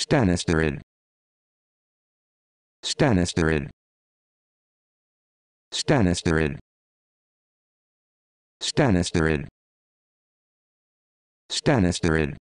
Stanisterid. Stanisterid. Stanisterid. Stanisterid. Stanisterid.